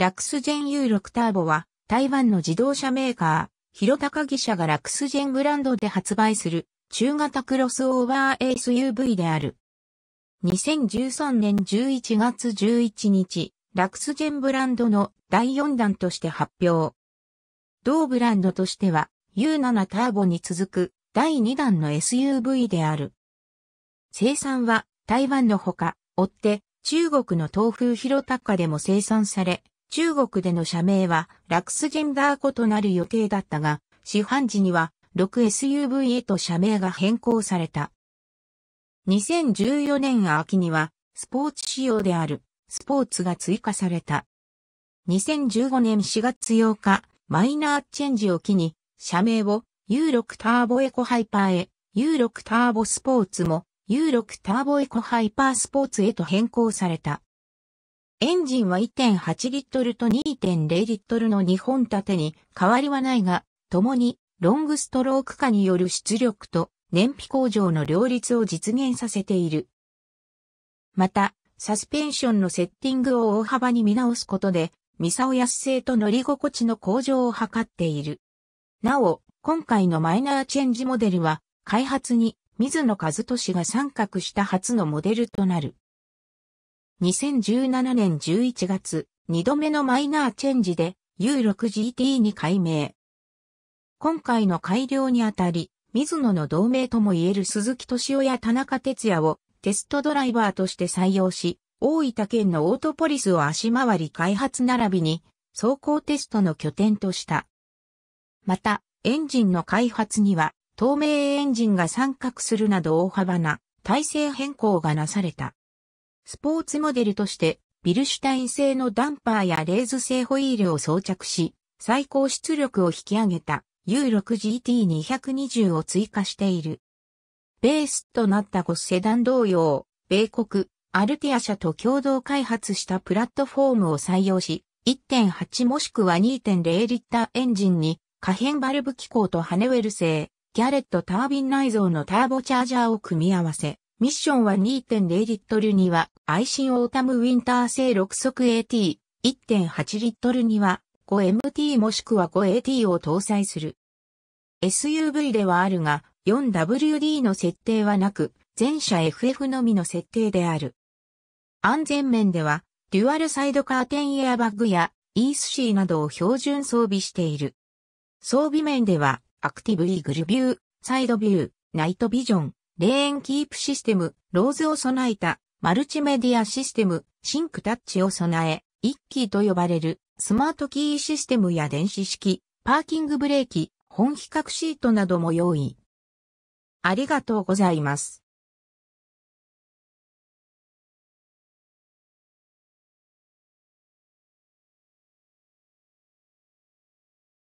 ラクスジェン U6 ターボは台湾の自動車メーカー、広高義社がラクスジェンブランドで発売する中型クロスオーバー SUV である。2013年11月11日、ラクスジェンブランドの第4弾として発表。同ブランドとしては U7 ターボに続く第2弾の SUV である。生産は台湾のほか、追って中国の東風広高でも生産され、中国での社名は、ラクスジェンダーとなる予定だったが、市販時には 6SUV へと社名が変更された。2014年秋には、スポーツ仕様である、スポーツが追加された。2015年4月8日、マイナーチェンジを機に、社名を U6 ターボエコハイパーへ、U6 ターボスポーツも U6 ターボエコハイパースポーツへと変更された。エンジンは1.8リットルと2.0リットルの2本立てに変わりはないが、共にロングストローク化による出力と燃費向上の両立を実現させている。また、サスペンションのセッティングを大幅に見直すことで、ミサオス性と乗り心地の向上を図っている。なお、今回のマイナーチェンジモデルは、開発に水野和俊が参画した初のモデルとなる。2017年11月、2度目のマイナーチェンジで U6GT に改名。今回の改良にあたり、水野の同盟とも言える鈴木敏夫や田中哲也をテストドライバーとして採用し、大分県のオートポリスを足回り開発並びに走行テストの拠点とした。また、エンジンの開発には透明エンジンが参画するなど大幅な体制変更がなされた。スポーツモデルとして、ビルシュタイン製のダンパーやレーズ製ホイールを装着し、最高出力を引き上げた U6GT220 を追加している。ベースとなったスセダン同様、米国、アルティア社と共同開発したプラットフォームを採用し、1.8もしくは2.0リッターエンジンに可変バルブ機構とハネウェル製、ギャレットタービン内蔵のターボチャージャーを組み合わせ、ミッションは2.0リットルには、アイシンオータムウィンター製6速 AT、1.8リットルには、5MT もしくは 5AT を搭載する。SUV ではあるが、4WD の設定はなく、全車 FF のみの設定である。安全面では、デュアルサイドカーテンエアバッグやイースシーなどを標準装備している。装備面では、アクティブイーグルビュー、サイドビュー、ナイトビジョン、レーンキープシステム、ローズを備えた、マルチメディアシステム、シンクタッチを備え、一キーと呼ばれる、スマートキーシステムや電子式、パーキングブレーキ、本比較シートなども用意。ありがとうございます。